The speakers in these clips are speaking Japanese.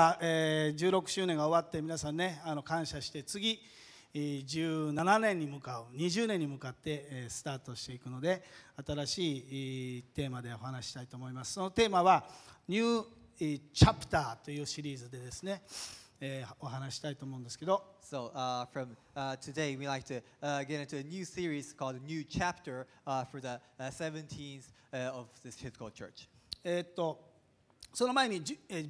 あ、えー、16周年が終わって皆さんねあの感謝して次17年に向かう20年に向かってスタートしていくので新しいテーマでお話したいと思いますそのテーマは「ニューチャプターというシリーズでですねえー、お話したいと思うんですけど。So, uh, from uh, today, we like to uh, get into a new series called New Chapter uh, for the uh, 17th uh, of this h c Church. えっとその前に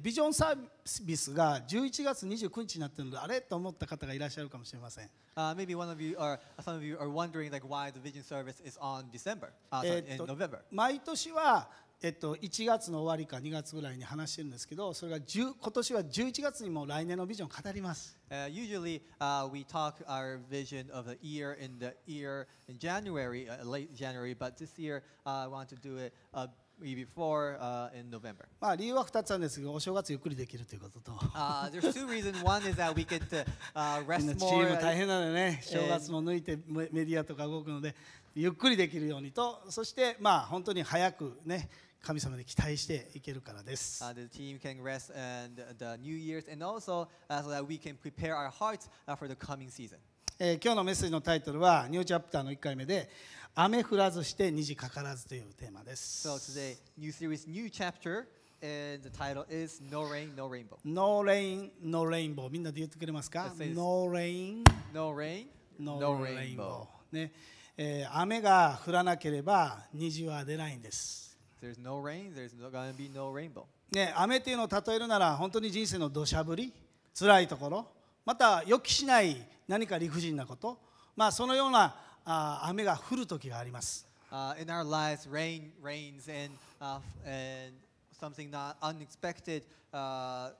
ビジョンサービスが11月29日になっているのであれと思った方がいらっしゃるかもしれません。Uh, maybe one of you or some of you are wondering like why the vision service is on December, uh, sorry, in November. 毎年はえっと、1月の終わりか2月ぐらいに話してるんですけどそれが今年は11月にも来年のビジョンを語ります。Uh, usually、uh, we talk our vision of the year in the year in January,、uh, late January, but this year、uh, I want to do it a before uh, in November. まあ理由は2つあるんですが、お正月ゆっくりできるということと。Uh, there's two reasons. One is that we get to uh, みんな rest チ more. ーム大変なのでね、正月も抜いてメメディアとか動くので、ゆっくりできるようにと、そしてまあ本当に早くね、神様に期待していけるからです。Uh, the team can rest and the New Year's, and also uh, so that we can prepare our hearts uh, for the coming season. えー今日のメッセージのタイトルはニューチャプターの1回目で雨降らずして虹かからずというテーマです。So today, new series, new chapter. And the title is No Rain, No Rainbow. No Rain, No Rainbow. みんなで言ってくれますか ?No Rain, No Rain, No, Rainbow. ねえー、雨が降らなければ虹は出ないんです。There's no rain, there's no, gonna be no rainbow. ね、雨っていうのを例えるなら本当に人生の土砂降り、辛いところ、また予期しない何か理不尽なこと、まあ、そのようなあ雨が降る時があります。Uh, in our lives, rain rains and, uh, and something not unexpected uh, uh,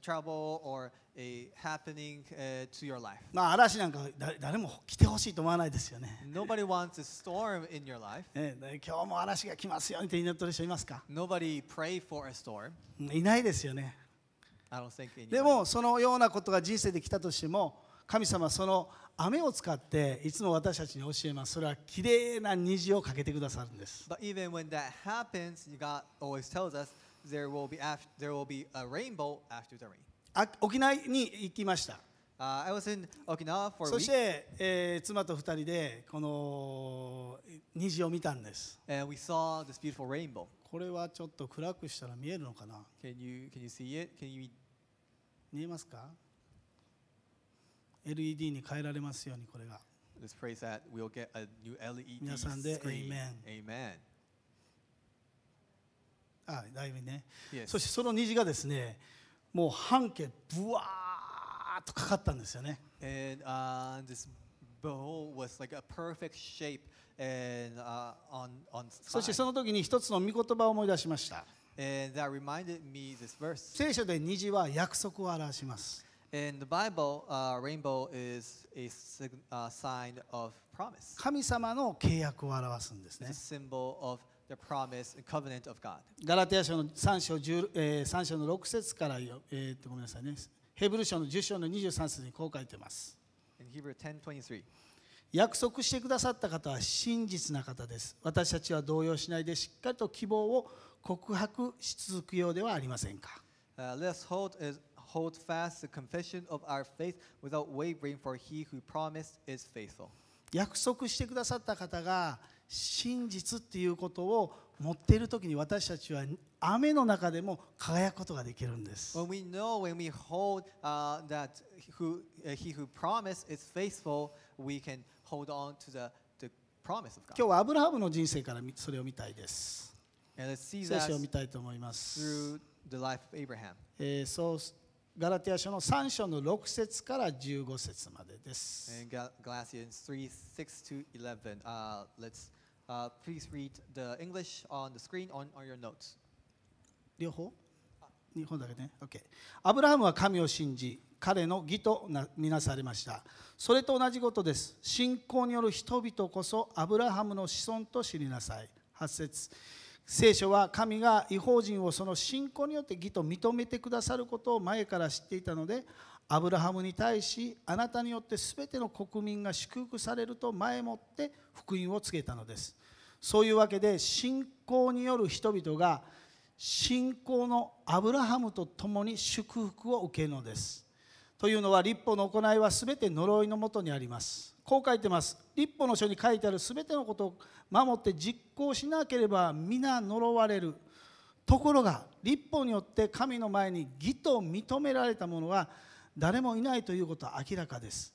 trouble or a happening uh, to your life. まあ嵐なんか誰も来てほしいと思わないですよね。Nobody wants a storm in your life. え今日も嵐が来ますようにって祈ってる人いますか Nobody pray for a storm. いないですよね。I don't think でもそのようなことが人生で来たとしても神様はその雨を使っていつも私たちに教えますそれはきれいな虹をかけてくださるんです h a p 沖縄に行きました、そして、えー、妻と二人でこの虹を見たんですこれはちょっと暗くしたら見えるのかな見えますか LED に変えられますようにこれが。皆さんで、Amen。そしてその虹がですね、もう半径ブワーっとかかったんですよね。そしてその時に一つの御言葉を思い出しました。聖書で虹は約束を表します。In the Bible, rainbow is a sig- n of promise. 神様の契約を表すんですね the promise and covenant of God. ガラテヤ書の3章3章の6節からえーごめんなさいね。ヘブル書の10章の23節にこう書いてます。約束してくださった方は真実な方です私たちは動揺しないでしっかりと希望を告白し続くようではありませんか uh, let s hold is- hold fast the confession of our faith without wavering, for he who promised is faithful. 約束してくださった方が真実っていうことを持っている時に私たちは雨の中でも輝くことができるんです。When we know, when we hold、uh, that who,、uh, he who promised is faithful, we can hold on to the, the promise of God. 今日はアブラハムの人生からそれを見たいです。聖書を見たいと思います。Through the life of Abraham. えー、そうガラテア書の3章の6節から15節までです。3 6 11、let's、please read the English on the screen on, your notes. 両方日本だけね。OK。アブラハムは神を信じ、彼の義となみなされました。それと同じことです。信仰による人々こそアブラハムの子孫と知りなさい。8節聖書は神が違法人をその信仰によって義と認めてくださることを前から知っていたのでアブラハムに対しあなたによって全ての国民が祝福されると前もって福音を告げたのですそういうわけで信仰による人々が信仰のアブラハムと共に祝福を受けるのですというのは立法の行いは全て呪いのもとにありますこう書いてます立法の書に書いてある全てのことを守って実行しなければ皆呪われるところが立法によって神の前に義と認められた者は誰もいないということは明らかです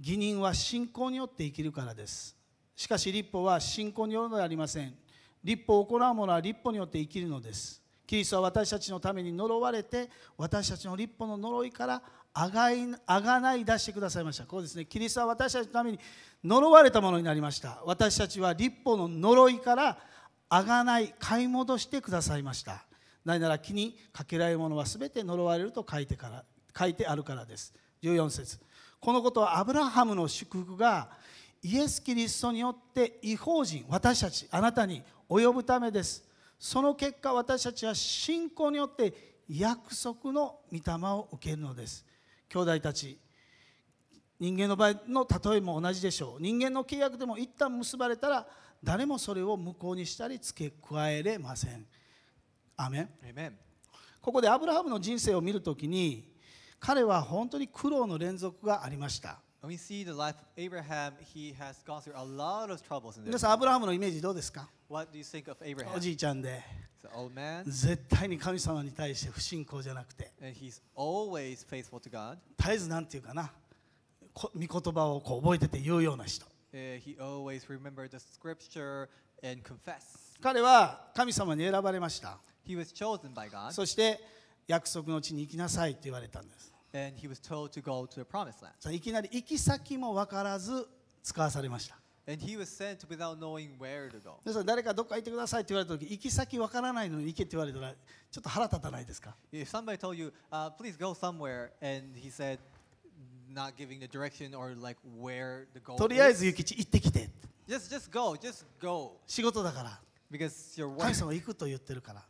義人は信仰によって生きるからですしかし立法は信仰によるのではありません立法を行う者は立法によって生きるのですキリストは私たちのために呪われて私たちの立法の呪いからあがいあがない出してくださいましたこうですねキリストは私たちのために呪われたものになりました私たちは立法の呪いからあがない買い戻してくださいました何なら木にかけられるものは全て呪われると書いてから書いてあるからです14節このことはアブラハムの祝福がイエス・キリストによって違法人私たちあなたに及ぶためですその結果私たちは信仰によって約束の御霊を受けるのです兄弟たち人間の場合の例えも同じでしょう人間の契約でも一旦結ばれたら誰もそれを無効にしたり付け加えれませんアメンここでアブラハムの人生を見るときに彼は本当に苦労の連続がありました When we see the life of Abraham, he has gone through a lot of troubles in 皆 this. さん、アブラハムのイメージどうですか What do you think of お Abraham? じ He's いちゃんで、an old man, 絶対に神様に対して不信仰じゃなくて、and he's always faithful to God. 絶えずなんていうかな、こ御言葉をこう覚えてて言うような人。Uh, he always remembered the scripture and confessed. 彼は神様に選ばれました。He was chosen by God, そして、約束の地に行きなさいって言われたんです。And he was told to go to the promised land. さあいきなり行き先も分からず使わされました。And he was sent without knowing where to go. 皆さん誰かどっか行ってくださいって言われた時行き先わからないのに行けって言われたらちょっと腹立たないですか If somebody told you,、uh, please go somewhere, and he said, not giving the direction or like where the goal とりあえず is, 諭吉行ってきて just, just go, just go. 仕事だから Because your 神 work, 様行くと言ってるから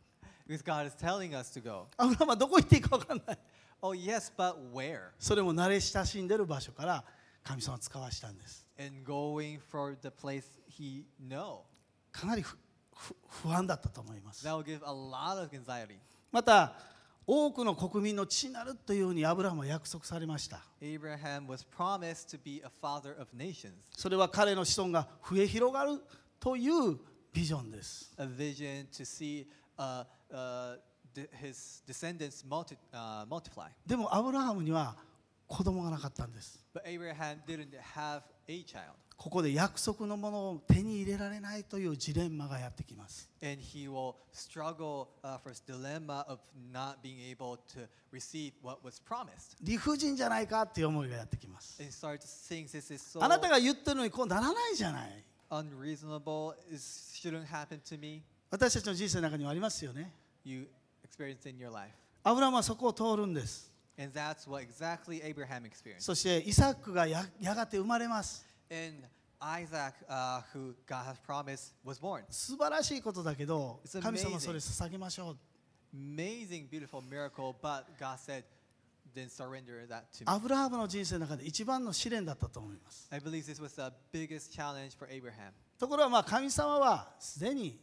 because God is telling us to go. アブラハムはどこ行っていいかわかんない Oh, yes, but where? それも慣れ親しんでる場所から神様は使わしたんです。And going for the place he know. かなり不不安だったと思います。That will give a lot of anxiety. また、多くの国民の血になるというようにアブラハムは約束されました。Abraham was promised to be a father of nations. それは彼の子孫が増え広がるというビジョンです。A vision to see a, a his descendants multi, uh, multiply. でもアブラハムには子供がなかったんです But Abraham didn't have a child. ここで約束のものを手に入れられないというジレンマがやってきます And he will struggle uh, for his dilemma of not being able to receive what was promised. 理不尽じゃないかっていう思いがやってきます And he starts saying this is so あなたが言ってるのにこうならないじゃない unreasonable, it shouldn't happen to me. 私たちの人生の中にはありますよね You experienced in your life. アブラムはそこを通るんです。And that's what exactly Abraham experienced. そしてイサクがややがて生まれます。And Isaac, uh, who God has promised, was born. 素晴らしいことだけど、神様それ捧げましょう。Amazing, beautiful miracle, but God said, then surrender that to me. アブラハムの人生の中で一番の試練だったと思います。I believe this was the biggest challenge for Abraham. ところがまあ神様はすでに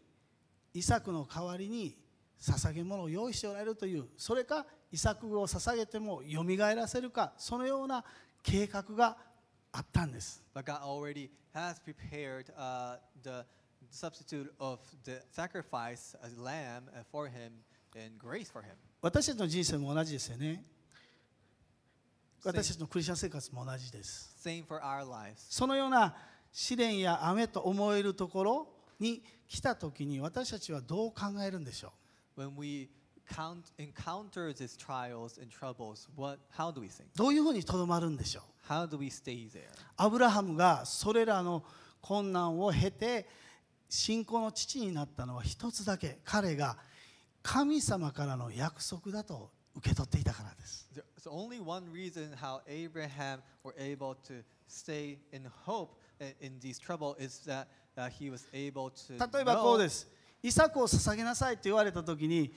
イサクの代わりに捧げ物を用意しておられるというそれか遺作を捧げてもよみがえらせるかそのような計画があったんです。But God already has prepared、uh, the substitute of the sacrifice, a lamb, for him and grace for him. 私たちの人生も同じですよね。私たちのクリスチャン生活も同じです。Same for our lives. そのような試練や雨と思えるところに来たときに私たちはどう考えるんでしょう when we count, encounter these trials and troubles, what, how do we think? どういうふうにとどまるんでしょう How do we stay there? アブラハムがそれらの困難を経て信仰の父になったのは一つだけ彼が神様からの約束だと受け取っていたからです。t h e only one reason how Abraham were able to stay in hope in these trouble is that he was able to 例えばこうです。Know イサクを捧げなさいと言われた時に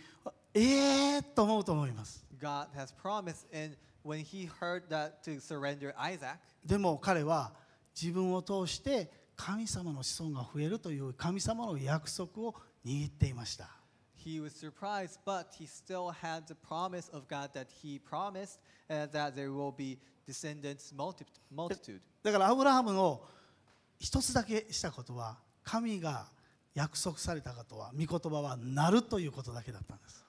ええー、と思うと思います。God has promised and when he heard that to surrender Isaac でも彼は自分を通して神様の子孫が増えるという神様の約束を握っていました。He was surprised, but he still had the promise of God that he promised、uh, that there will be descendants multitude. だからアブラハムの一つだけしたことは神が約束されたことは、御言葉はなるということだけだったんです。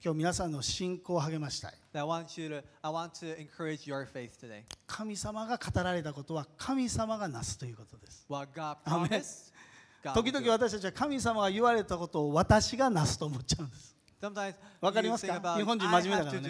今日皆さんの信仰を励ましたい。神様が語られたことは神様がなすということです。時々私たちは神様が言われたことを私がなすと思っちゃうんです。わかりますか日本人真面目だかね。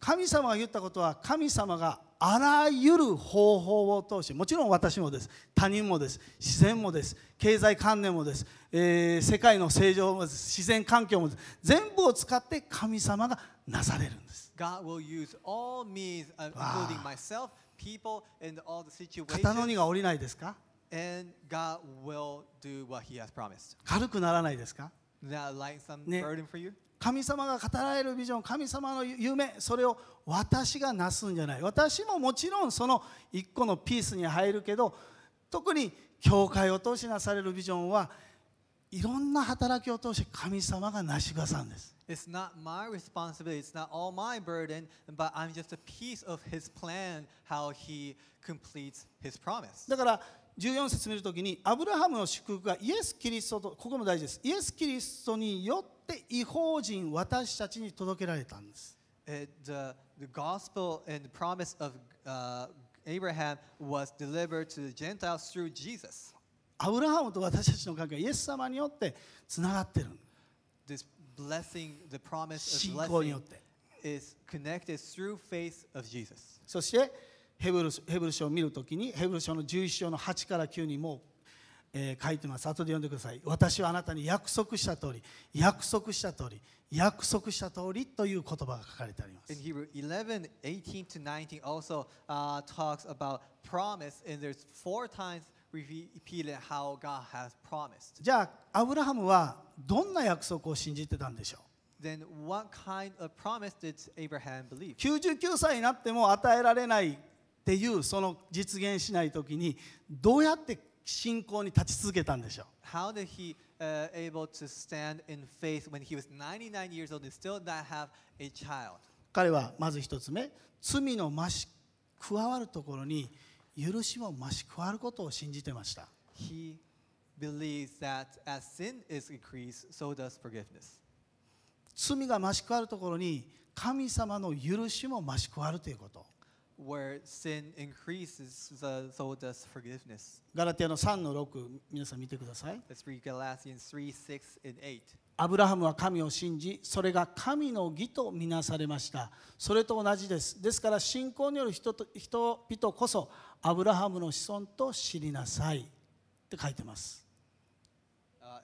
神様が言ったことは神様があらゆる方法を通しもちろん私もです他人もです自然もです経済観念もです、えー、世界の正常もです自然環境もです全部を使って神様がなされるんです。God will use all means, including myself, people, and all the situations. 肩の荷が下りないですか And God will do what he has promised. 軽くならないですか That l i g h t e some burden for you? 神様が語られるビジョン神様の夢それを私がなすんじゃない私ももちろんその一個のピースに入るけど特に教会を通しなされるビジョンはいろんな働きを通して神様がなしがさんです。It's not my responsibility, it's not all my burden, but I'm just a piece of His plan, how He completes His promise. だから14節見るときにアブラハムの祝福がイエス・キリストとここも大事ですイエス・キリストによって違法人私たちに届けられたんです。It, uh, the gospel and the promise of、uh, Abraham was delivered to the Gentiles through Jesus. アブラハムと私たちの関係はイエス様によってつながってる。This blessing, the promise of blessing is connected through faith of Jesus. そしてヘブルヘブル書を見るときにヘブル書の11章の8から9にもえー、書いてます後で読んでください私はあなたに約束した通り約束した通り約束した通りという言葉が書かれてあります。In Hebrew 11, 18 to 19 also、uh, talks about promise and there's four times repeated how God has promised. じゃあ、アブラハムはどんな約束を信じてたんでしょう Then what kind of promise did Abraham believe? 99歳になっても与えられないっていうその実現しないときにどうやって信仰に立ち続けたんでしょう彼はまず一つ目罪の増し加わるところに許しも増し加わることを信じてました。罪が増し加わるところに神様の許しも増し加わるということ。where sin increases, so does forgiveness. ガラティアの3の6、皆さん見てください。アブラハムは神を信じ、それが神の義とみなされました。それと同じです。ですから信仰による人と人々こそ、アブラハムの子孫と知りなさい。って書いてます。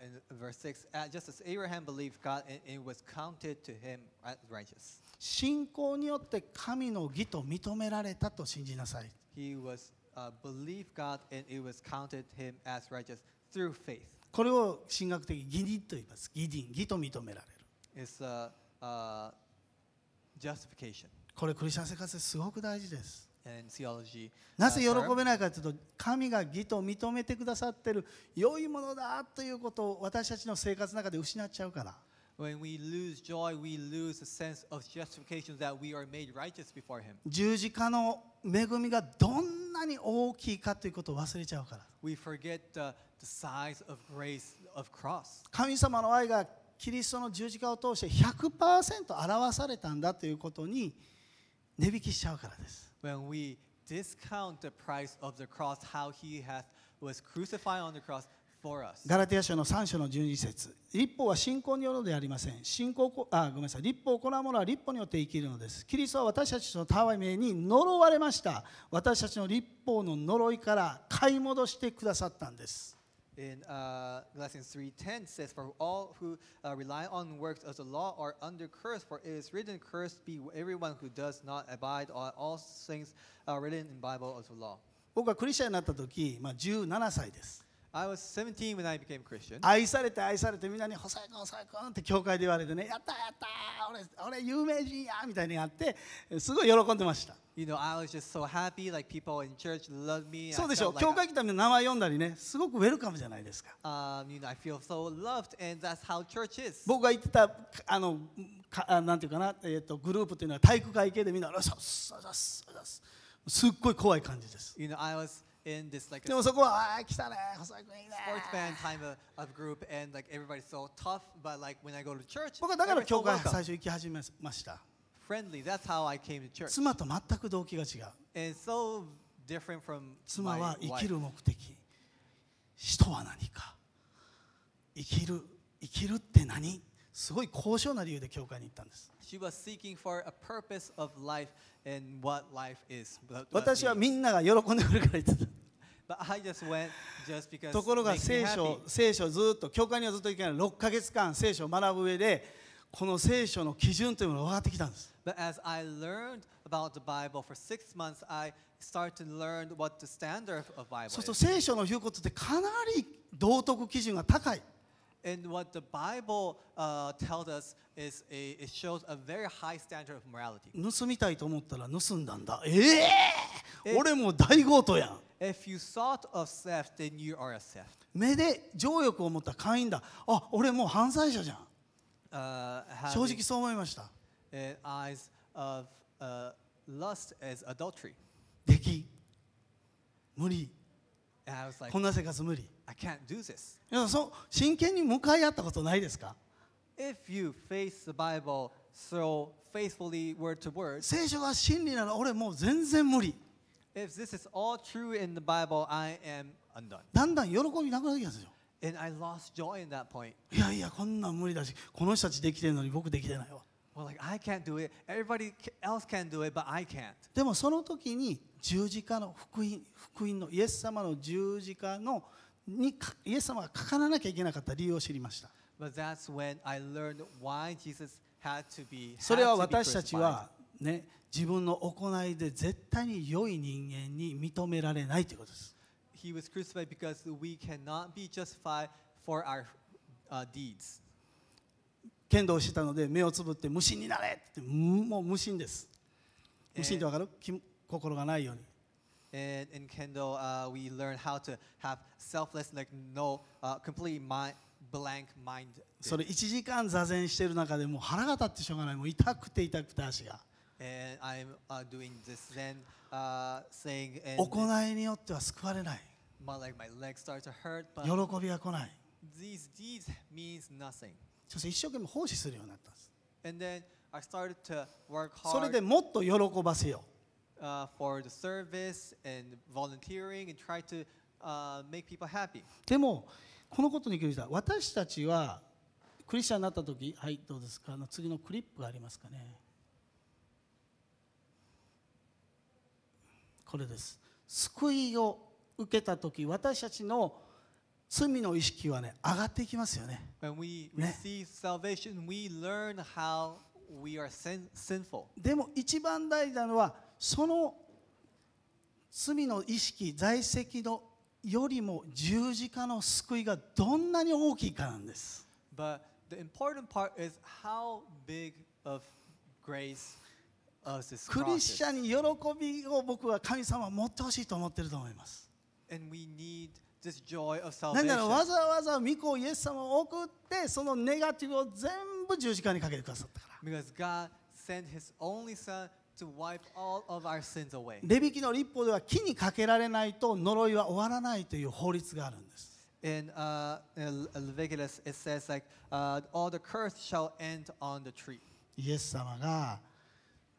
in verse 6, just as Abraham believed God and it was counted to him as righteous. 信仰によって神の義と認められたと信じなさい。He was、uh, believed God and it was counted him as righteous through faith. これを神学的義理と言います。義理、義と認められる。It's a, a justification. これクリスチャン生活ですごく大事です。なぜ喜べないかというと神が義と認めてくださっている良いものだということを私たちの生活の中で失っちゃうから。When we lose joy, we lose sense of justification that we are made righteous before Him. 十字架の恵みがどんなに大きいかということを忘れちゃうから。We forget the, the size of grace of cross. 神様の愛がキリストの十字架を通して100%表されたんだということに値引きしちゃうからです。when we discount the price of the cross, how he has, was crucified on the cross ガラティア書の3章の12節立法は信仰によるのでありません。信仰あごめんなさい立法を行う者は立法によって生きるのです。キリストは私たちのたわめに呪われました。私たちの立法の呪いから買い戻してくださったんです。in uh, Galatians 3.10 says, For all who uh, rely on works of the law are under curse, for it is written, Cursed be everyone who does not abide on all things uh, written in Bible of the law. 僕がクリスチャンになった時、まあ、17歳です。I was 17 when I became Christian. 愛されて愛されてみんなにンホサイコン」って教会で言われてねやったやった俺俺有名人やみたいにやってすごい喜んでました。そうでしょう、教会来たみんな名前読んだりね、すごくウェルカムじゃないですか。僕が行ってた、あの、かなんていうかな、えーと、グループというのは体育会系でみんな、すっごい怖い感じです。You know, I was in this like でもそこはああ来たね細井君いいね sports band time of group and like everybody's so tough but like when I go to church 僕はだから教会最初行き始めました friendly that's how I came to church 妻と全く動機が違う and so different from 妻は生きる目的死とは何か生きる生きるって何すごい高尚な理由で教会に行ったんです。私はみんなが喜んでくれるから行ってた。ところが聖書聖書ずっと教会にはずっと行けない6か月間聖書を学ぶ上でこの聖書の基準というものが分かってきたんです。そうすると聖書の言うことってかなり道徳基準が高い。And what the Bible uh, tells us is a, it shows a very high standard of morality. 盗みたいと思ったら盗んだんだ。ええ俺も大強盗やん。If you thought of theft, then you are a theft. 目で情欲を持った会員だ。あ、俺もう犯罪者じゃん。Uh, 正直そう思いました。u eyes of、uh, lust a s adultery. でき。無理。Like, こんな生活無理。I can't do this. 皆さんそう真剣に向かい合ったことないですか If you face the Bible so faithfully, word to word, 聖書が真理なら俺もう全然無理 if this is all true in the Bible, I am undone. だんだん喜びなくなってきたんですよ And I lost joy in that point. いやいやこんなん無理だしこの人たちできてるのに僕できてないわ Well, like, I can't do it. Everybody ca- else can do it, but I can't. でもその時に十字架の福音福音のイエス様の十字架のにイエス様がかからなきゃいけなかった理由を知りました。それは私たちは、ね、自分の行いで絶対に良い人間に認められないということです。剣道をしてたので目をつぶって無心になれってもう無心です。無心ってわかる心がないように。in, in Kendo, uh, we learn how to have selfless, like no uh, complete mind. Blank mind それ1時間座禅してる中でもう腹が立ってしょうがないもう痛くて痛くて足が and I'm、uh, doing this then、uh, saying and 行いによっては救われない my, like, my legs start to hurt, but 喜びが来ない these deeds means nothing そして一生懸命奉仕するようになったんです and then I started to work hard それでもっと喜ばせよう uh, for the service and volunteering and try to uh, make people happy. でもこのことに気づいた私たちはクリスチャンになった時はいどうですかあの次のクリップがありますかねこれです救いを受けた時私たちの罪の意識はね上がっていきますよね。When we receive salvation, we learn how we are sin sinful. でも一番大事なのはその罪の意識在籍のよりも十字架の救いがどんなに大きいかなんです。But the important part is how big of grace クリスチャンに喜びを僕は神様は持ってほしいと思ってると思います。何ならわざわざ御子イエス様を送ってそのネガティブを全部十字架にかけてくださったから。レビキの立法では木にかけられないと呪いは終わらないという法律があるんです。in uh, in Leviticus, it says like uh, all the curse shall end on the tree. イエス様が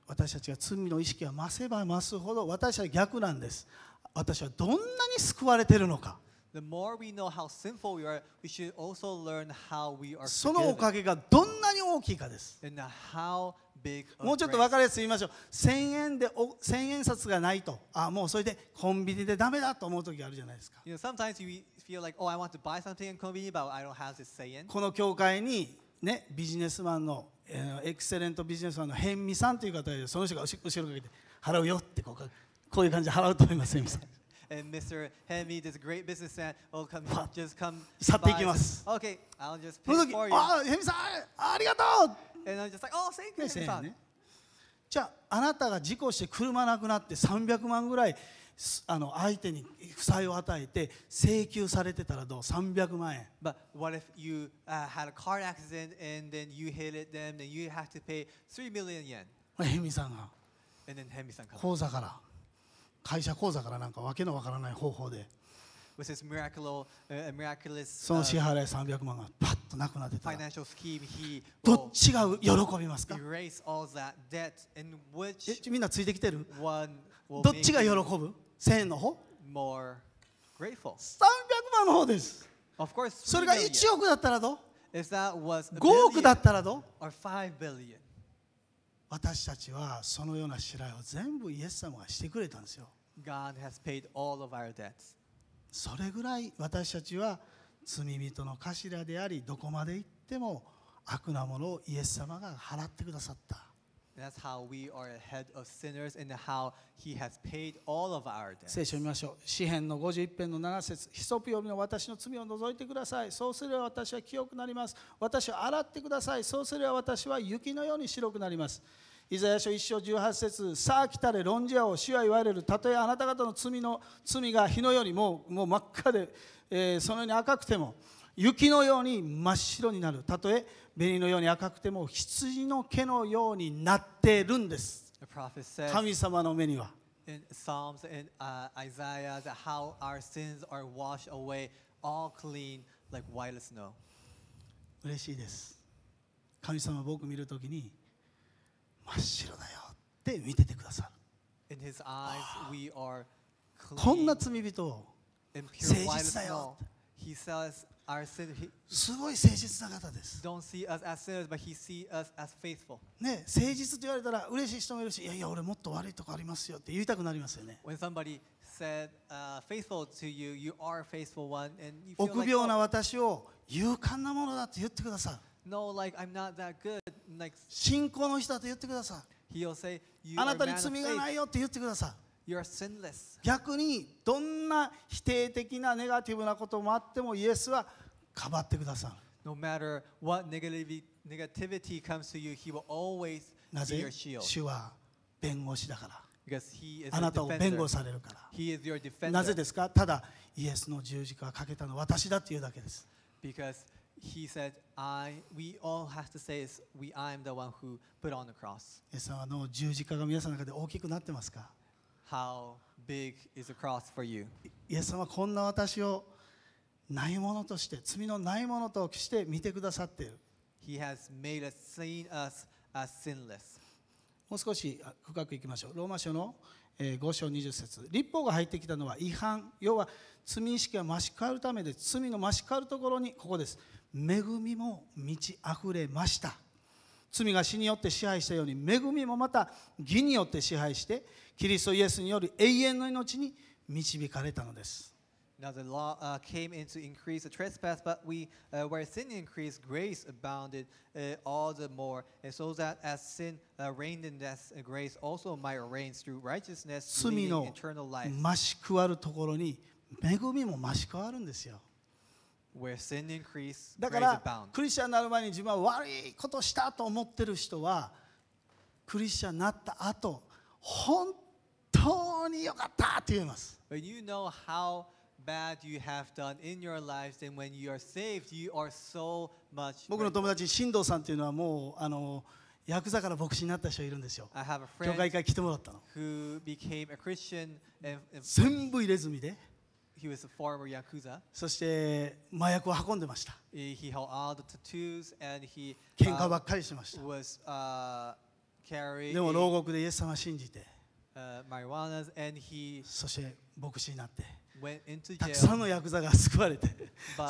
私たちが罪の意識が増せば増すほど私は逆なんです。私はどんなに救われているのか。The more we know how s i we are, we should also learn how we are そのおかげがどんなに大きいかです。And how big もうちょっと分かりやすく言いましょう。千円でお千円札がないと、あもうそれでコンビニでダメだと思う時あるじゃないですか。この教会にね、ビジネスマンの、えー、エクセレントビジネスマンのヘンミさんという方がその人が後ろかけて払うよってこうこういう感じで払うと思います、ヘンミさん。and Mr. Henry, this great businessman, will come, just come. 去っていきます by. Okay, I'll just pick for you. ああヘミさんありがとう And I'm just like, oh, thank you, h e n r san. じゃああなたが事故して車なくなって300万ぐらいあの相手に負債を与えて請求されてたらどう300万円 But what if you uh, had a car accident and then you hit it them, and you have to pay 3 million yen. ヘミさんが And then h e n r y 口座から会社口座からなんかわけのわからない方法で。その支払い300万がパッとなくなってた。どっちが喜びますかえみんなついてきてるどっちが喜ぶ ?1000 円の方 ?300 万の方です。それが1億だったらどう ?5 億だったらどう私たちはそのような知らを全部イエス様がしてくれたんですよ。God has paid all of our debts. それぐらい私たちは罪人の頭でありどこまで行っても悪なものをイエス様が払ってくださった。That's how we are ahead of sinners and how he has paid all of our debts. 聖書を見ましょう。詩篇の51編の7節ひそピよミの私の罪を除いてください。そうすれば私は清くなります。私を洗ってください。そうすれば私は雪のように白くなります。イザヤ書1章18節さあ来たれ論じ合う。主は言われる。たとえあなた方の罪の罪が火のようにもうもう真っ赤で、えー、そのように赤くても雪のように真っ白になる。たとえ紅のように赤くても羊の毛のようになっているんです。神様の目には。In Psalms and、uh, Isaiah, that how our sins are washed away, all clean like white as snow. 嬉しいです。神様僕見るときに真っ白だよって見ててくださる。In his eyes, we are clean. こんな罪人を誠実だよ。He says, すごい誠実な方です。ね、誠実と言われたら嬉しい人もいるし、いやいや、俺もっと悪いとこありますよって言いたくなりますよね。臆病な私を勇敢なものだって言ってください。No, like, I'm not that good. l i 信仰の人だと言ってください。s a あなたに罪がないよって言ってください。逆にどんな否定的なネガティブなこともあってもイエスはかばってください。なぜ、主は弁護士だから。あなたを弁護されるから。なぜですかただ、イエスの十字架をかけたのは私だというだけです。イエス様の十字架が皆さんの中で大きくなってますか How big is the cross for you? イエス様はこんな私をないものとして罪のないものとして見てくださっている He has made us, seen us as sinless. もう少し深くいきましょうローマ書の5章20節立法が入ってきたのは違反要は罪意識が増し変わるためで罪の増し変わるところにここです恵みも満ち溢れました罪が死によって支配したように恵みもまた義によって支配してキリストイエスによる永遠の命に導かれたのです。Now the law uh, came in to increase the trespass, but we, uh, where sin increased, grace abounded uh, all the more, and so that as sin uh, reigned in death, uh, grace also might reign through righteousness, leading eternal life. 増し加わるところに恵みも増し加わるんですよ。だからクリスチャンになる前に自分は悪いことしたと思ってる人はクリスチャンになった後本当に良かったって言います。僕の友達、進藤さんというのはもうあのヤクザから牧師になった人いるんですよ。教会から来てもらったの。全部入れ墨で。He was a former yakuza. そして麻薬を運んでました。He held all the tattoos and he 喧嘩ばっかりしました。Was, uh, carrying, でも牢獄でイエス様を信じて、uh, a n d he そして牧師になって。たくさんのヤクザが救われて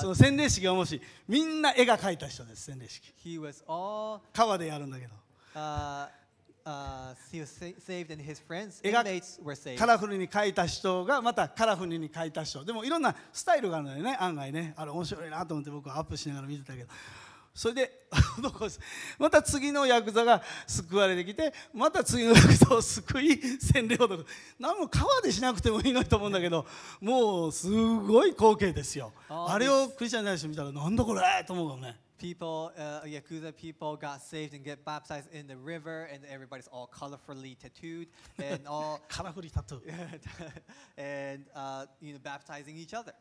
その洗礼式はもしみんな絵が描いた人です洗礼式川でやるんだけど、uh, カラフルに書いた人がまたカラフルに書いた人。でもいろんなスタイルがあるのよね、案外ね。あれ面白いなと思って僕はアップしながら見てたけど。それで また次のヤクザが救われてきてまた次のヤクザを救い占領とか何も川でしなくてもいいのと思うんだけどもうすごい光景ですよあれをクリスチャンに対して見たらなんだこれと思うかもね。people, uh, Yakuza people got saved and get baptized in the river, and everybody's all colorfully tattooed and all. colorfully tattooed. and, uh, you know, baptizing each other.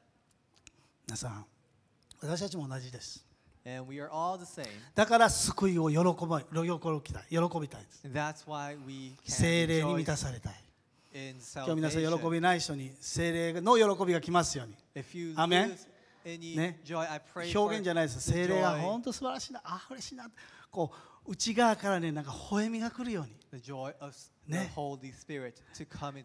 皆さん、私たちも同じです。And we are all the same. だから救いを喜び喜びたい。喜びたいです。That's why we 精霊に満たされたい。今日皆さん喜びない人に精霊の喜びが来ますように。アメン。ね、表現じゃないです精霊が本当素晴らしいなあ嬉しいなこう内側からねなんか微えみが来るように。ね、こ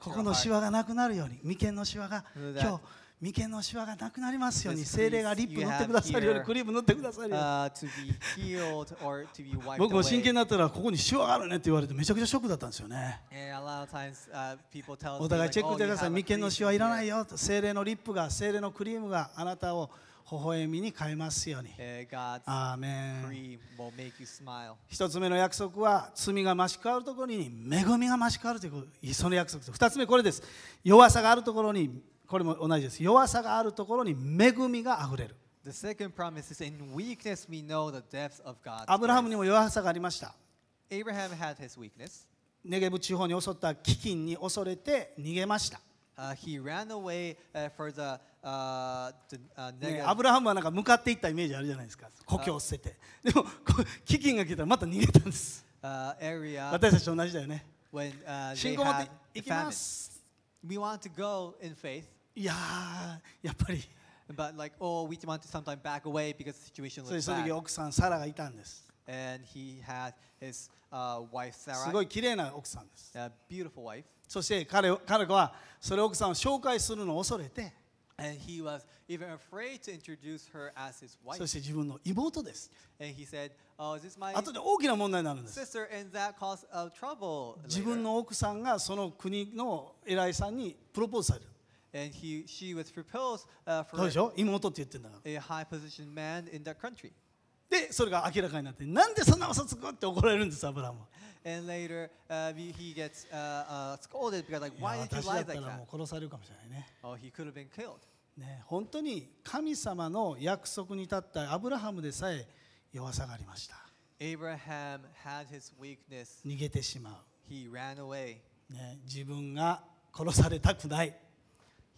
このしわがなくなるように、眉間のしわが今日眉間のシワがなくなりますように精霊がリップ塗ってくださるようにクリーム塗ってくださるように僕も真剣になったらここにシワがあるねって言われてめちゃくちゃショックだったんですよねお互いチェックしてください眉間のシワいらないよ精霊のリップが精霊のクリームがあなたを微笑みに変えますように。アーメン一つ目の約束は罪が増し変わるところに恵みが増し変わるというその約束二つ目これです弱さがあるところにこれも同じです。弱さがあるところに恵みがあふれる。アブラハムにも弱さがありました。Abraham had his weakness. ネゲブ地方に襲った飢饉に恐れて逃げました。アブラハムはなんか向かっていったイメージあるじゃないですか故郷を捨てて、uh, でも飢饉が来たらまた逃げたんです、uh, area, 私たち同じだよね when, uh, 信仰を持ってきます We want to go in faith. いややっぱり But like, oh, we want to sometimes back away because the situation そ looks れその時 bad. 奥さんサラがいたんです And he had his uh, wife す Sarah, ごい綺麗な奥さんです a beautiful wife, そして彼を彼はそれを奥さんを紹介するのを恐れて and he was even afraid to introduce her as his そ wife. して自分の妹です And he said, "Oh, is this my 後で大きな問題になるんです sister?" And that caused uh, trouble. 自 later. 分の奥さんがその国の偉いさんにプロポーズされる And he, she was proposed uh, そう for でしょ妹って言ってんだから a high position man in that country. でそれが明らかになってなんでそんな嘘つくって怒られるんですアブラムは And later uh, we- he gets uh, uh, scolded because like いや why did 私 you だ lie っ like たら that? もう殺されるかもしれないね Oh, he could have been killed. ね本当に神様の約束に立ったアブラハムでさえ弱さがありました Abraham had his weakness. 逃げてしま He ran away. う、ね、自分が殺されたくない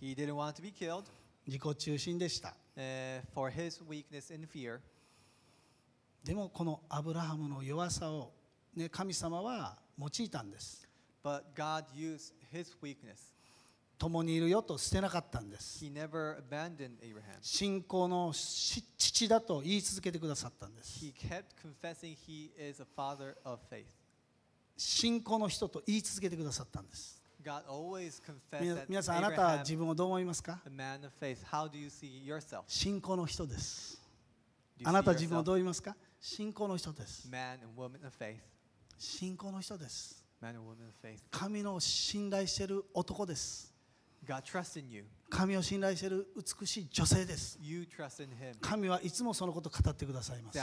He didn't want to be killed. 自己中心でした。Uh, for his weakness and fear. でもこのアブラハムの弱さを、ね、神様は用いたんです。But God used his weakness. 共にいるよと捨てなかったんです。He never abandoned Abraham. 信仰の父だと言い続けてくださったんです。He kept confessing he is a father of faith. 信仰の人と言い続けてくださったんです。皆さん、あなたは自分をどう思いますか信仰の人です。あなた自分をどう言いますか信仰の人です。信仰の人です。神の信頼している男です。神を信頼している美しい女性です。神はいつもそのことを語ってくださいます。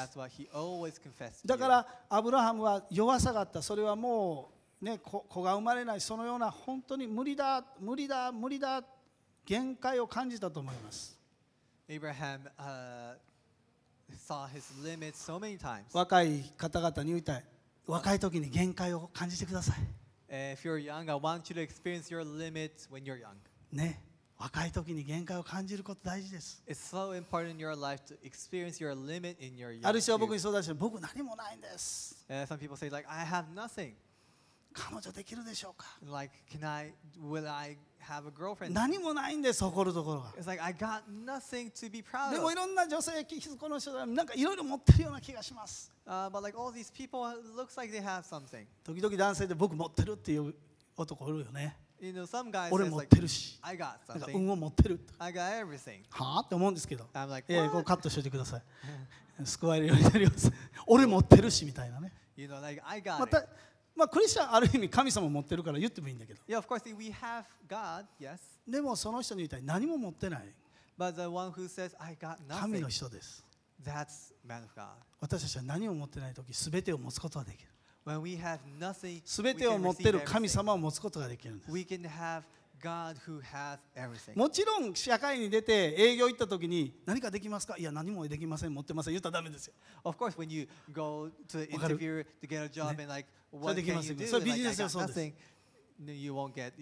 だから、アブラハムは弱さがあった。それはもうね、子子が生まれないそのような本当に無理だ無理だ無理だ限界を感じたと思います。Abraham, 若い方々に言いたい若い時に限界を感じてください。ね、若い時に限界を感じること大事です。ある種は僕にそうだし僕何もないんです。Uh, s o people say, like, I have nothing. 彼女できるでしょうか何もないんです、誇るところが。でもいろんな女性、気づこの人なんかいろいろ持ってるような気がします。時々男性で僕持ってるっていう男いるよね。俺持ってるし、俺持ってる。I g o はあって思うんですけど、I'm こうカットしていてください。俺持ってるしみたいなね。またまあ、クリスチャンある意味神様持ってるから言ってもいいんだけど。Yeah, of course, we have God, yes. でもその人に言ったら何も持ってない。But the one who says, I got nothing. 神の人です。That's man of God. 私たちは何を持ってない時、すべてを持つことができる。When we have nothing, すべてを持ってる神様を持つことができるんです。We can have God who has everything. もちろん社会に出て営業行った時に何かできますかいや何もできません持ってません言ったらダメですよ。Of course when you go to interview to get a job、ね、and like それできますよ。それビジネス予想です。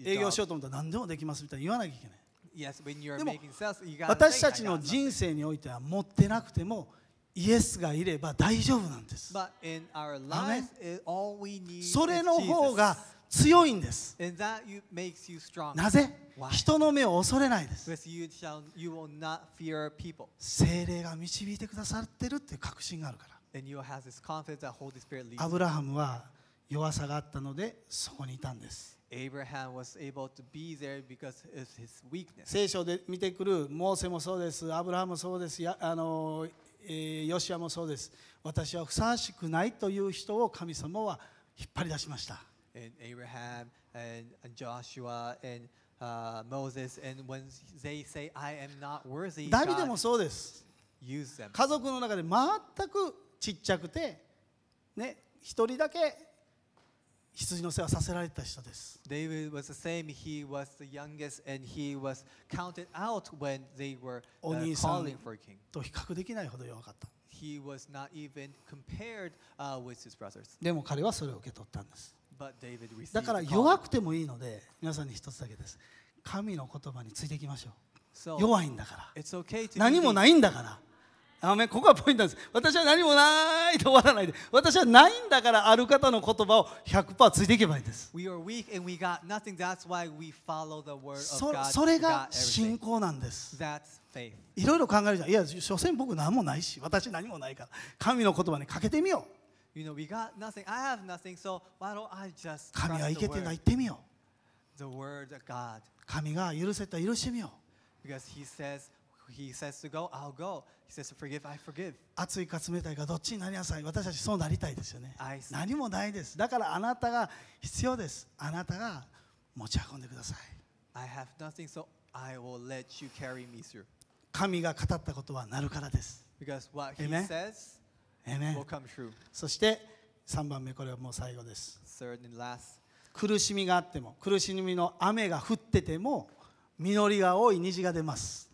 営業しようと思ったら何でもできますみたいに言わなきゃいけない。Yes, when you are でも making sales, you 私たちの人生においては持ってなくてもイエスがいれば大丈夫なんです。But in our lives, all we need それの方が強いんです。And that makes you strong. なぜ Why? 人の目を恐れないです。You shall, you will not fear people. 精霊が導いてくださってるっていう確信があるから。And you have this confidence that Holy Spirit leads. アブラハムは弱さがあったのでそこにいたんです。聖書で見てくるモーセもそうです、アブラハムもそうです、あのえー、ヨシアもそうです。私はふさわしくないという人を神様は引っ張り出しました。誰でもそうです。家族の中で全くちっちゃくて、ね、一人だけ。羊の世話させられた人です。David was the same. He was the youngest and he was counted out when they were、uh, calling for a king. と比較できないほど弱かった。He was not even compared、uh, with his brothers. でも彼はそれを受け取ったんです。But David received だから弱くてもいいので、皆さんに一つだけです。神の言葉についていきましょう。So, 弱いんだから。It's okay、何もないんだから。アメここがポイントなんです私は何もないと終わないで私はないんだからある方の言葉を100%ついていけばいいですそそれが信仰なんですいろいろ考えるじゃいや所詮僕何もないし私何もないから神の言葉にかけてみよう you know, we got nothing. I have nothing, so why don't I just 神はいない言ってみよう the word of God. が許せた許してみよう because he He says to go, I'll go. He says to forgive, I forgive. 熱いか冷たいかどっちになりなさい。私たちそうなりたいですよね。I see. 何もないです。だからあなたが必要です。あなたが持ち運んでください。I have nothing, so I will let you carry me through. 神が語ったことはなるからです。Because what he Amen? says Amen. will come true. そして3番目、これはもう最後です。Third and last. 苦しみがあっても、苦しみの雨が降ってても、実りが多い虹が出ます。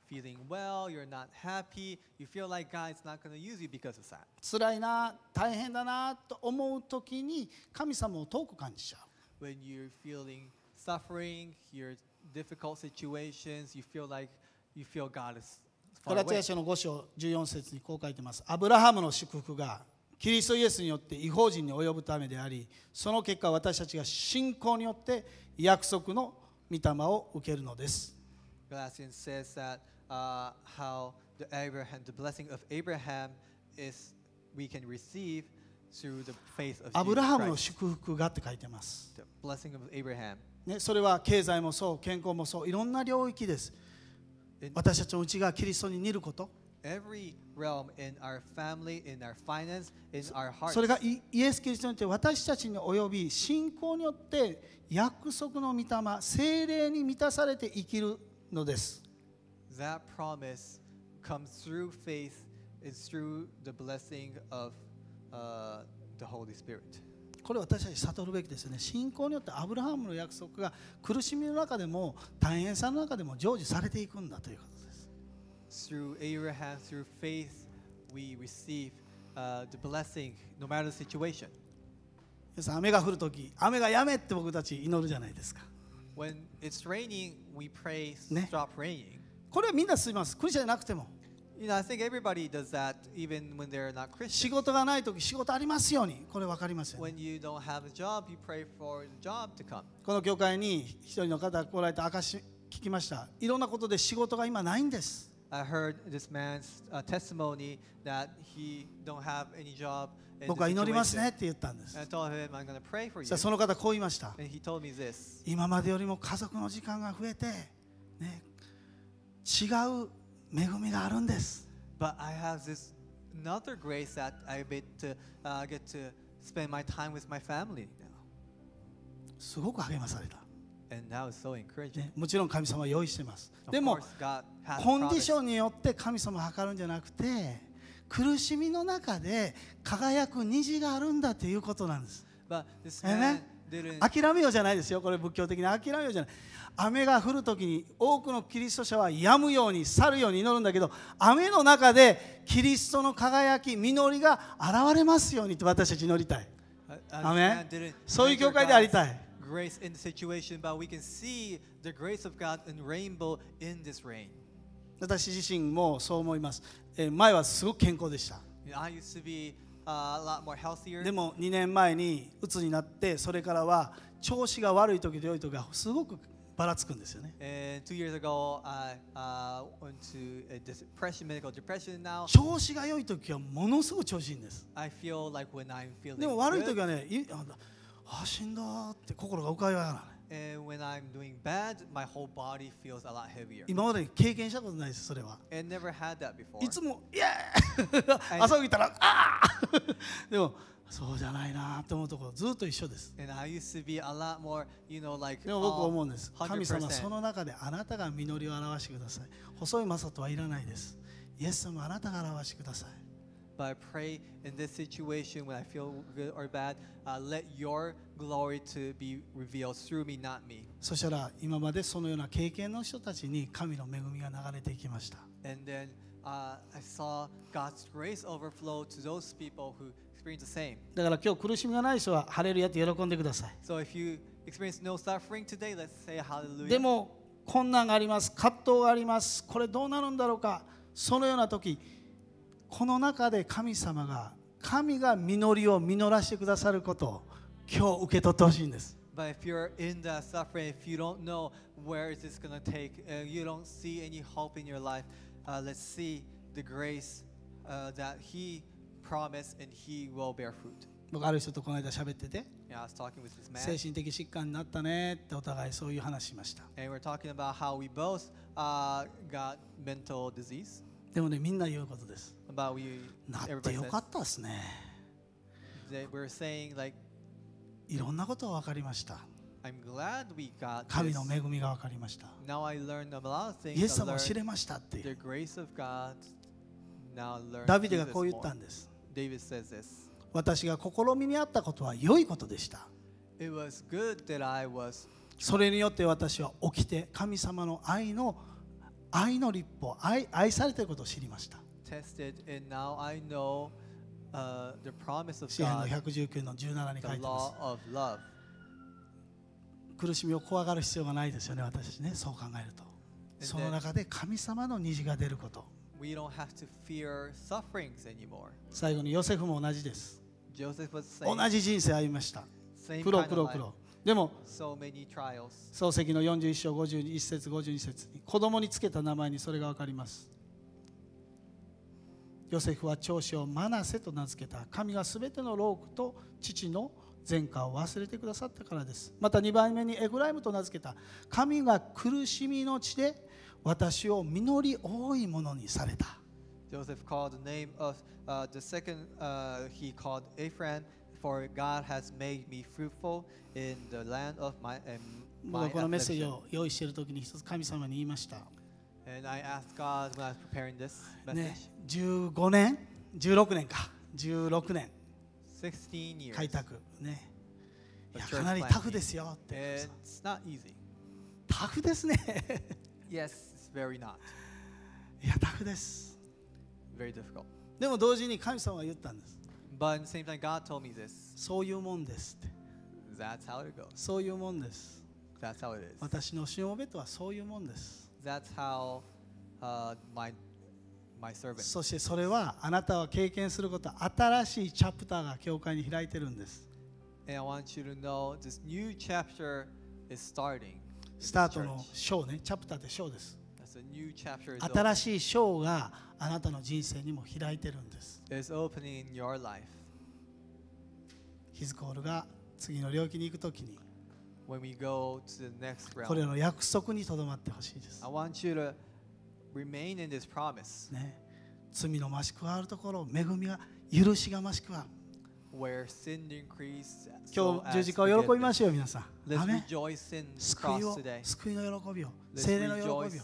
feeling well, you're not happy, you feel like God is not going to use you because of that. 辛いな、大変だなと思うときに神様を遠く感じちゃう。When you're feeling suffering, you're difficult situations, you feel like you feel God is ガラテヤ書の5章14節にこう書いてます。アブラハムの祝福がキリストイエスによって違法人に及ぶためであり、その結果私たちが信仰によって約束の御霊を受けるのです。Galatians says that uh, how the Abraham, the blessing of Abraham is we can receive through the faith of アブラハムの祝福がって書いてます t h e blessing of Abraham. ね、それは経済もそう健康もそういろんな領域です私たちのうちがキリストに似ること every realm, in our family, in our finance, in our hearts. それがイイエス・キリストによって私たちに及び信仰によって約束の御霊精霊に満たされて生きるのです that promise comes through faith, is through the blessing of uh, the Holy Spirit. これ私たち悟るべきですね信仰によってアブラハムの約束が苦しみの中でも大変さの中でも成就されていくんだということです through Abraham through faith we receive、uh, the blessing no matter the situation 皆さん雨が降るとき雨がやめって僕たち祈るじゃないですか when it's raining we pray stop raining、ねこれはみんな進みます。クリスチャンじゃなくても。仕事がないとき、仕事ありますように、これ分かりますよ、この教会に一人の方が来られた証聞きました。いろんなことで仕事が今ないんです。僕は祈りますねって言ったんです。Him, その方、こう言いました。今までよりも家族の時間が増えて、ね、違う恵みがあるんです。But I have this another grace that I get to,、uh, get to spend my time with my family. すごく励まされた。So ね、もちろん神様は用意してます。でも、コンディションによって神様を測るんじゃなくて、苦しみの中で輝く虹があるんだということなんです。But this man, 諦めようじゃないですよこれ仏教的に諦めようじゃない雨が降る時に多くのキリスト者は止むように去るように祈るんだけど雨の中でキリストの輝き実りが現れますようにと私たち祈りたいアそういう教会でありたい grace in the situation, but we can see the grace of God and rainbow in this rain. 私自身もそう思います。前はすごく健康でした。I used to be でも2年前にうつになってそれからは調子が悪い時と良い時がすごくばらつくんですよね。調子が良い時はものすごく調子いいんです。でも悪い時はね、あ死んだって心が浮かび上がらない。when I'm doing bad, my whole body feels a lot heavier. 今まで経験したことないですそれは I never had that before. いつも「イエーイ! 」朝起きたら「ああ! 」でもそうじゃないなと思うところずっと一緒です I s b a lot more, you know, like, でも僕思うんです神様その中であなたが実りを表してください細い正人はいらないですイエス様あなたが表してください But I pray in this situation when I feel good or bad, uh, let your glory to be revealed through me, not me. そしたら今までそのような経験の人たちに神の恵みが流れていきました。And then、uh, I saw God's grace overflow to those people who experience the same. で So if you experience no suffering today, let's say hallelujah. も困難があります、葛藤があります、これどうなるんだろうか、そのような時この中で神様が神が実りを実らしてくださることを今日受け取ってほしいんです。But if you're in that suffering, if you don't know where is this going to take, uh, you don't see any hope in your life, uh, let's see the grace uh, that He promised and He will bear fruit. 僕ある人とこの間喋ってて精神的疾患になったねってお互いそういう話しました。でもねみんな言うことです。about you. なってよかったですね。saying like, いろんなことが分かりました。神の恵みが分かりました。イエス様を知れましたっていう。ダビデがこう言ったんです。私が試みにあったことは良いことでした。それによって私は起きて神様の愛の愛の立法愛愛されていることを知りました。tested, and now I know uh, the promise of God, the law o 苦しみを怖がる必要がないですよね、私たね、そう考えると。その中で神様の虹が出ること。最後にヨセフも同じです。同じ人生ありました。黒黒黒。でも、漱石の41章、51節、52節子供につけた名前にそれが分かります。ヨセフは長子をマナセと名付けた神が全てのークと父の前科を忘れてくださったからですまた2番目にエグライムと名付けた神が苦しみの地で私を実り多いものにされた Joseph called the name of uh, the second uh, he called Ephraim for God has made me fruitful in the land of my, u h my このメッセージを用意している時に一つ神様に言いました。And I asked God when I was preparing this ね message,、15年16年か16年16 years. 開拓ねい of や church かなりタフ planting. ですよって It's not easy. タフですね Yes, it's very not. いやタフです Very difficult. でも同時に神様は言ったんです But at the same time, God told me this. そういうもんですって That's how it goes. そういうもんです That's how it is. 私のしもべとはそういうもんです That's how, そしてそれはあなたは経験すること新しいチャプターが教会に開いてるんです。i s p e i n g スタートの章ね、チャプターっ章です。新しい章があなたの人生にも開いてるんです。ヒズコールが次の領域に行くときに。これの約束にとどまってほしいです。I want you to remain in this promise. ね、罪のましくあるところ、恵みが許しがましくは。Where sin i n c r e a s e so、今日十字架を喜びましょう皆さん。l e 救いを救いの喜びを、聖霊の喜びを。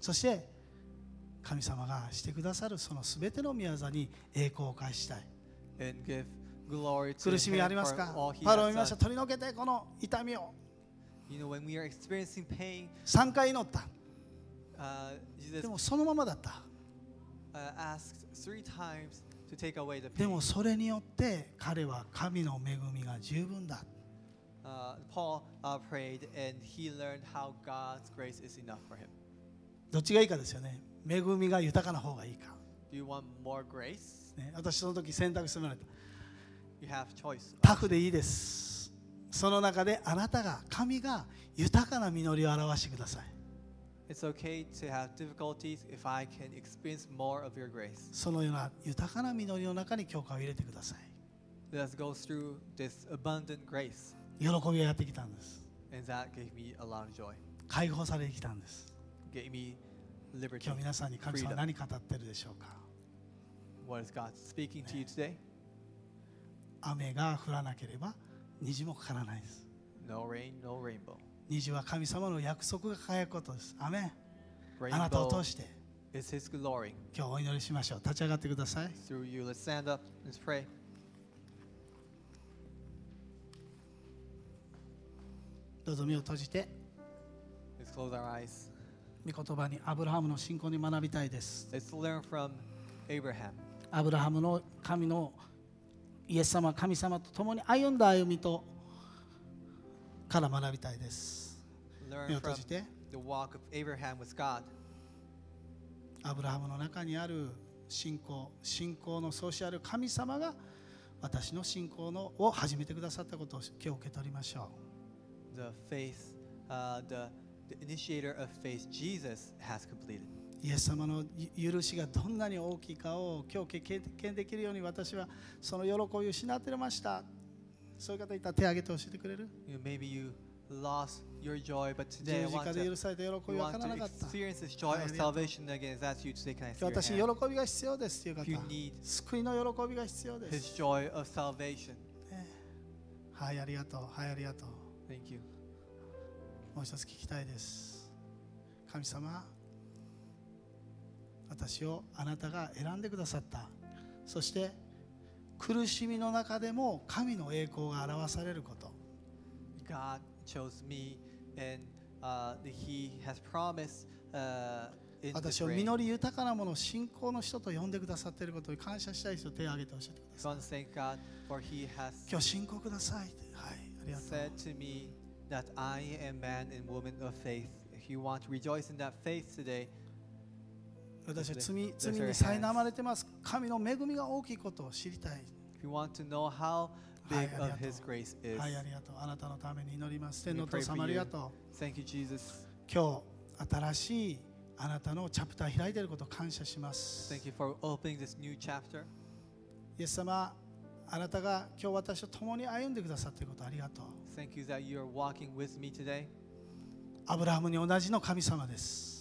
そして神様がしてくださるそのすべての宮座に栄光を返したい。And give 苦しみありますかパロを見ました取り除けてこの痛みを3回祈ったでもそのままだったでもそれによって彼は神の恵みが十分だ Uh, Paul uh, prayed and he learned how God's grace is enough for him. どっちがいいかですよね。恵みが豊かな方がいいか。Do you want more grace? ね、私その時選択してもらった。タフでいいです。その中であなたが、神が豊かな実りを表してください。そのような豊かな実りの中に許可を入れてください。喜びがやってきたんです。解放されてきたんです。今日皆さんに神様は何語ってるでしょうか What is God speaking to you today?、雨が降らなければ虹もかからないです。No rain, no、rainbow. 虹は神様の約束が輝くことです。アメあなたを通して。i s his glory. 今日お祈りしましょう。立ち上がってください。Through you, let's stand up, let's pray. どうぞ目を閉じて。Let's close our eyes. 御言葉にアブラハムの信仰に学びたいです。Let's learn from Abraham. アブラハムの神のイエス様神様と共に歩んだ歩みとから学びたいです目を閉じてアブラハムの中にある信仰信仰の創始ある神様が私の信仰のを始めてくださったことを今日受け取りましょう The faith、uh, the, the initiator of faith Jesus has completed イエス様の許しがどんなに大きいかを今日経験できるように私はその喜びを失っていましたそういう方いた手を挙げて教えてくれる m a y b で許された喜びは分かなかった今日喜びが必要ですとい喜びが必要ですありがとうはいありがとうもう一つ聞きたいです神様私をあなたが選んでくださったそして苦しみの中でも神の栄光が表されること God chose me and、uh, He has promised、uh, 私を実り豊かなものを信仰の人と呼んでくださっていることに感謝したい人手を挙げてゃってください。今日信仰ください。はい、ありがとう。That I am man and woman of faith. If you want to rejoice in that faith today, 私は罪罪に苛まれてます。神の恵みが大きいことを知りたい。want to know how big of His grace is. はい、ありがとう。あなたのために祈ります。天のお父様ありがとう。Thank you, Jesus. 今日、新しいあなたのチャプター開いていることを感謝します。Thank you for opening this new chapter. イエス様、あなたが今日私と共に歩んでくださっていることありがとう。Thank you that you are walking with me today. アブラハムに同じの神様です。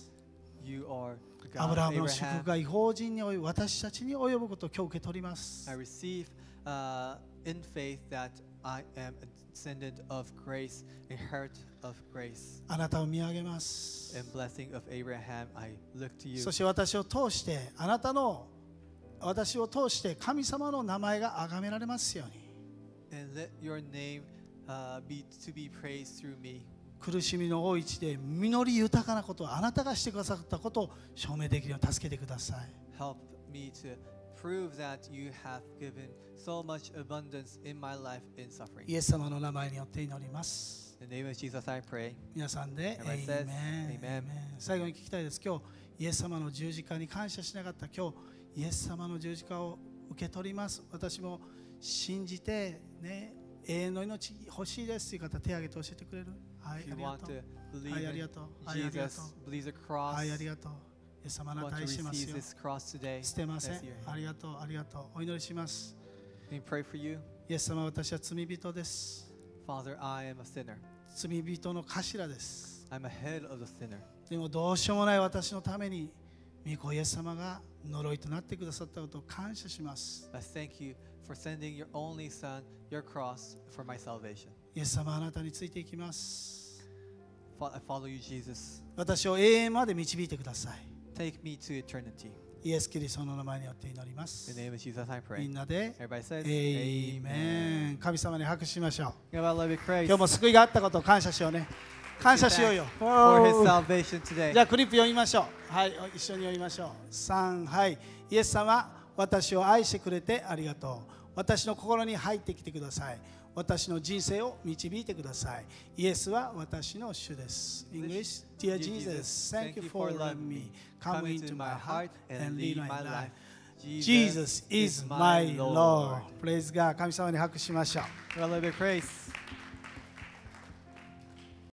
アブラハムの祝福が違法人に及ぶ私たちに及ぶことを今日受け取ります。I receive, uh, in faith that I am a descendant of grace, inherit of grace. あなたを見上げます。In blessing of Abraham, I look to you. そして私を通して、あなたの私を通して神様の名前が崇められますように。And let your name, uh, be, to be praised through me. 苦しみの多い地で実り豊かなことをあなたがしてくださったことを証明できるよう助けてください。Help me to prove that you have given so much abundance in my life in suffering. イエス様の名前によって祈ります。In the name of Jesus, I pray. 皆さんで、Amen. 最後に聞きたいです。今日、イエス様の十字架に感謝しなかった今日、イエス様の十字架を受け取ります。私も信じて、ね、永遠の命欲しいですという方、手を挙げて教えてくれるはい、If you want to believe in Jesus, believe the cross, はい、ありがとう。イエス様あなた愛しますよ。捨てません。ありがとう、ありがとう。お祈りします。We pray for you. イエス様、私は罪人です。Father, I am a sinner. 罪人の頭です。I'm a head of the sinner. でもどうしようもない私のために、御子イエス様が呪いとなってくださったことを感謝します。I thank you for sending your only son, your cross, for my salvation. イエス様あなたについていきます。I follow you, Jesus. 私を永遠まで導いてください。Take me to eternity. イエス・キリストの名前によって祈ります。The name of Jesus, I pray. みんなで、s a y 神様に拍手しましょう。今日も救いがあったことを感謝しようね。感謝しようよ。For his salvation today. じゃあクリップ読みましょう。はい、一緒に読みましょう。3、はい。イエス様、私を愛してくれてありがとう。私の心に入ってきてください。私の人生を導いてください。イエスは私の主です。English, Dear Jesus, thank you for loving me. Come into my heart and lead my life. Jesus is my Lord. Praise God. 神様に拍手しましょう。